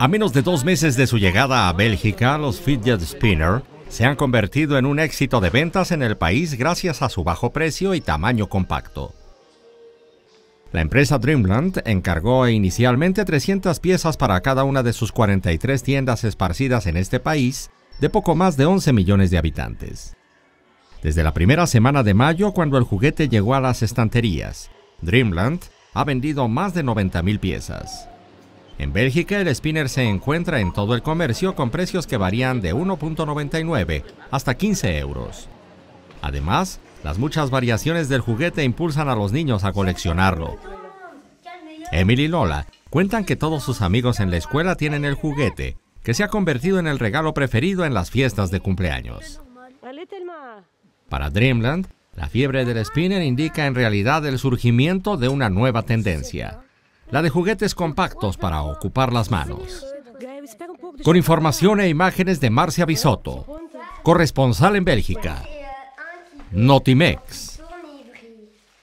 A menos de dos meses de su llegada a Bélgica, los fidget spinner se han convertido en un éxito de ventas en el país gracias a su bajo precio y tamaño compacto. La empresa Dreamland encargó inicialmente 300 piezas para cada una de sus 43 tiendas esparcidas en este país de poco más de 11 millones de habitantes. Desde la primera semana de mayo, cuando el juguete llegó a las estanterías, Dreamland ha vendido más de 90.000 piezas. En Bélgica, el spinner se encuentra en todo el comercio con precios que varían de 1.99 hasta 15 euros. Además, las muchas variaciones del juguete impulsan a los niños a coleccionarlo. Emily y Lola cuentan que todos sus amigos en la escuela tienen el juguete, que se ha convertido en el regalo preferido en las fiestas de cumpleaños. Para Dreamland, la fiebre del spinner indica en realidad el surgimiento de una nueva tendencia la de juguetes compactos para ocupar las manos. Con información e imágenes de Marcia Bisotto, corresponsal en Bélgica, Notimex.